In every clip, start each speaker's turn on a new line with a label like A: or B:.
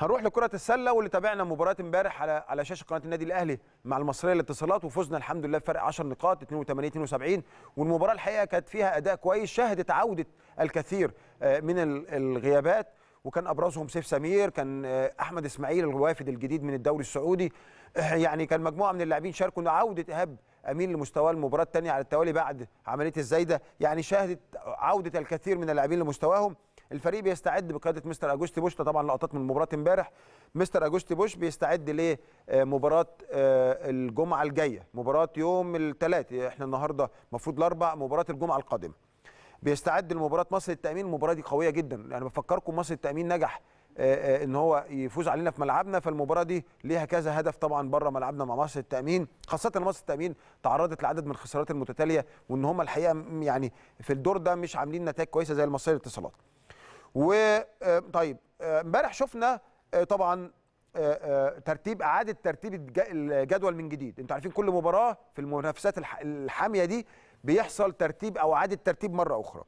A: هنروح لكره السله واللي تابعنا مباراه امبارح على على شاشه قناه النادي الاهلي مع المصريه للاتصالات وفزنا الحمد لله بفرق 10 نقاط 82 72 والمباراه الحقيقه كانت فيها اداء كويس شهدت عوده الكثير آه، من الغيابات وكان ابرزهم سيف سمير كان آه، احمد اسماعيل الوافد الجديد من الدوري السعودي آه، يعني كان مجموعه من اللاعبين شاركوا عوده ايهاب امين لمستواه المباراه الثانيه على التوالي بعد عمليه الزايده يعني شهدت عوده الكثير من اللاعبين لمستواهم الفريق بيستعد بقياده مستر اجوستي بوش طبعا لقطات من مباراه امبارح مستر اجوستي بوش بيستعد لمباراه آه، آه، الجمعه الجايه مباراه يوم الثلاث احنا النهارده المفروض الاربع مباراه الجمعه القادمه بيستعد لمباراه مصر التامين المباراه دي قويه جدا يعني بفكركم مصر التامين نجح آه، ان هو يفوز علينا في ملعبنا فالمباراه دي ليها كذا هدف طبعا بره ملعبنا مع مصر التامين خاصه مصر التامين تعرضت لعدد من الخسارات المتتاليه وان هم الحقيقه يعني في الدور ده مش عاملين نتائج كويسه زي المصريه للاتصالات و آه، طيب آه، امبارح شفنا آه، طبعا ترتيب اعاده ترتيب الجدول من جديد انتوا عارفين كل مباراه في المنافسات الحاميه دي بيحصل ترتيب او اعاده ترتيب مره اخرى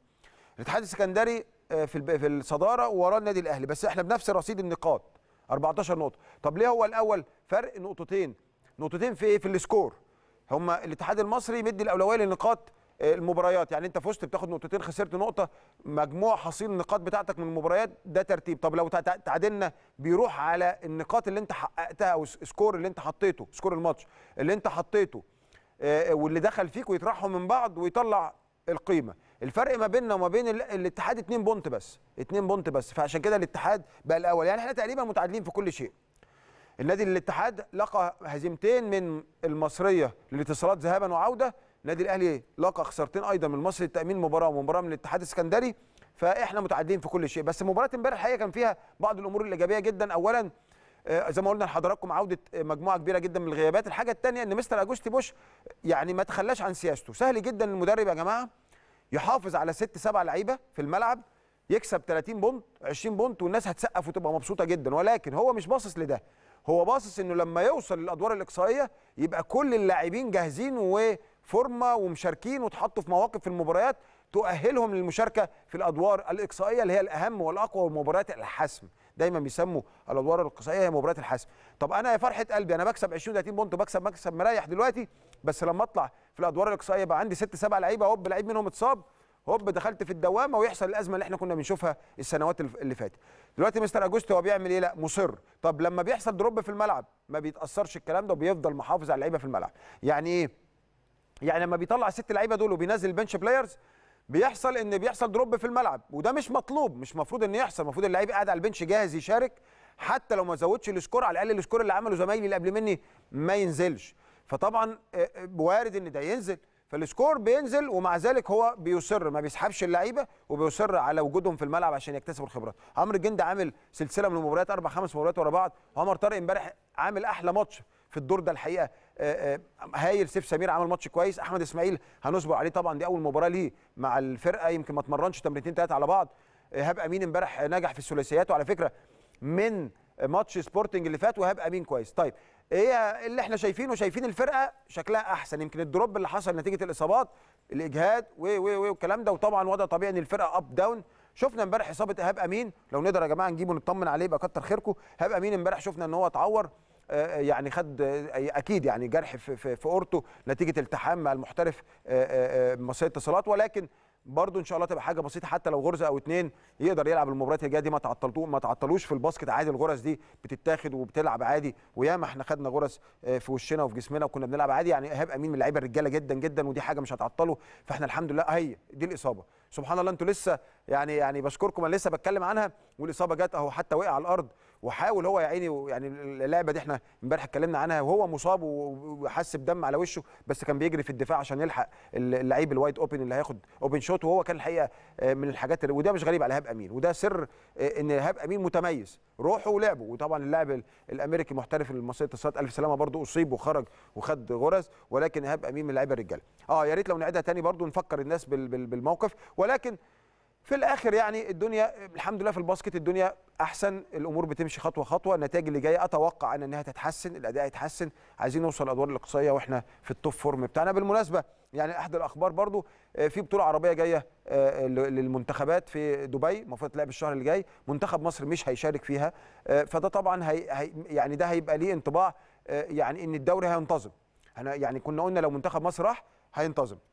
A: الاتحاد السكندري في في الصداره وراه النادي الاهلي بس احنا بنفس رصيد النقاط 14 نقطه طب ليه هو الاول فرق نقطتين نقطتين في ايه في السكور هما الاتحاد المصري مدي الاولويه للنقاط المباريات يعني انت فزت بتاخد نقطتين خسرت نقطه مجموع حصيل النقاط بتاعتك من المباريات ده ترتيب طب لو تعادلنا بيروح على النقاط اللي انت حققتها او السكور اللي انت حطيته سكور الماتش اللي انت حطيته آه، واللي دخل فيك ويطرحهم من بعض ويطلع القيمه الفرق ما بيننا وما بين الاتحاد 2 بونت بس 2 بونت بس فعشان كده الاتحاد بقى الاول يعني احنا تقريبا متعادلين في كل شيء النادي الاتحاد لقى هزيمتين من المصريه للاتصالات ذهابا وعوده النادي الاهلي لقى خسارتين ايضا من مصر للتامين مباراه ومباراه من الاتحاد السكندري فاحنا متعدين في كل شيء بس مباراه امبارح الحقيقه كان فيها بعض الامور الايجابيه جدا اولا آه، زي ما قلنا لحضراتكم عوده آه، مجموعه كبيره جدا من الغيابات الحاجه الثانيه ان مستر اجوستي بوش يعني ما تخلاش عن سياسته سهل جدا المدرب يا جماعه يحافظ على ست سبع لعيبه في الملعب يكسب 30 بونت 20 بونت والناس هتسقف وتبقى مبسوطه جدا ولكن هو مش باصص لده هو باصص انه لما يوصل للادوار الاقصائيه يبقى كل اللاعبين جاهزين و فورمه ومشاركين وتحطوا في مواقف في المباريات تؤهلهم للمشاركه في الادوار الاقصائيه اللي هي الاهم والاقوى ومباريات الحسم دايما بيسموا الادوار الاقصائيه هي مباريات الحسم طب انا يا فرحه قلبي انا بكسب 20 30 بونت بكسب مكسب مريح دلوقتي بس لما اطلع في الادوار الاقصائيه بقى عندي ست سبع لعيبه هوب لعيب منهم اتصاب هوب دخلت في الدوامه ويحصل الازمه اللي احنا كنا بنشوفها السنوات اللي فاتت دلوقتي مستر اجوستي هو بيعمل ايه لا مصر طب لما بيحصل دروب في الملعب ما بيتاثرش الكلام ده وبيفضل محافظ على اللعيبه في الملعب يعني ايه يعني لما بيطلع الست لعيبه دول وبينزل بنش بلايرز بيحصل ان بيحصل دروب في الملعب وده مش مطلوب مش مفروض ان يحصل المفروض اللعيب قاعد على البنش جاهز يشارك حتى لو ما زودش السكور على الاقل السكور اللي عمله زمايلي اللي قبل مني ما ينزلش فطبعا آه، آه، وارد ان ده ينزل فالسكور بينزل ومع ذلك هو بيصر ما بيسحبش اللعيبه وبيصر على وجودهم في الملعب عشان يكتسبوا الخبرات عمرو الجندي عامل سلسله من المباريات اربع خمس مباريات ورا بعض وعمر طارق امبارح عامل احلى ماتش في الدور ده الحقيقه آه، آه، هايل سيف سمير عمل ماتش كويس احمد اسماعيل هنصبر عليه طبعا دي اول مباراه ليه مع الفرقه يمكن ما اتمرنش تمرينتين ثلاثه على بعض ايهاب امين امبارح نجح في الثلاثيات وعلى فكره من ماتش سبورتنج اللي فات وهاب امين كويس طيب ايه اللي احنا شايفينه شايفين الفرقه شكلها احسن يمكن الدروب اللي حصل نتيجه الاصابات الاجهاد و و و والكلام ده وطبعا وضع طبيعي ان الفرقه اب داون شفنا امبارح اصابه ايهاب امين لو نقدر يا جماعه نجيبه نطمن عليه يبقى كتر خيركم ايهاب امين امبارح شفنا ان هو اتعور آه، يعني خد آه، اكيد يعني جرح في في, في اورته نتيجه التحام مع المحترف آه، مصري اتصالات ولكن برضه ان شاء الله تبقى حاجه بسيطه حتى لو غرزه او اتنين يقدر يلعب المباريات الجايه دي ما تعطلتو ما تعطلوش في الباسكت عادي الغرز دي بتتاخد وبتلعب عادي وياما احنا خدنا غرز في وشنا وفي جسمنا وكنا بنلعب عادي يعني ايهاب امين من اللعيبه الرجاله جدا جدا ودي حاجه مش هتعطله فاحنا الحمد لله اهي دي الاصابه سبحان الله انتوا لسه يعني يعني بشكركم انا لسه بتكلم عنها والاصابه جت اهو حتى وقع على الارض وحاول هو يا عيني يعني اللعبه دي احنا امبارح اتكلمنا عنها وهو مصاب وحس بدم على وشه بس كان بيجري في الدفاع عشان يلحق اللعيب الوايد اوبن اللي هياخد اوبن شوت وهو كان الحقيقه آه، من الحاجات وده مش غريب على ايهاب امين وده سر آه، ان ايهاب امين متميز روحوا ولعبوا وطبعا اللاعب الامريكي محترف المصري اتصالات الف سلامه برضو اصيب وخرج وخد غرز ولكن ايهاب امين من لعيبه الرجاله اه يا ريت لو نعيدها تاني برضو نفكر الناس بالموقف ولكن في الاخر يعني الدنيا الحمد لله في الباسكت الدنيا احسن الامور بتمشي خطوه خطوه النتائج اللي جايه اتوقع ان انها تتحسن الاداء هيتحسن عايزين نوصل الادوار الاقصائيه واحنا في التوب فورم بتاعنا بالمناسبه يعني احد الاخبار برضو آه، في بطوله عربيه جايه آه، للمنتخبات في دبي المفروض تلعب الشهر اللي جاي منتخب مصر مش هيشارك فيها آه، فده طبعا هي يعني ده هيبقى ليه انطباع يعني ان الدوري هينتظم احنا يعني كنا قلنا لو منتخب مصر راح هينتظم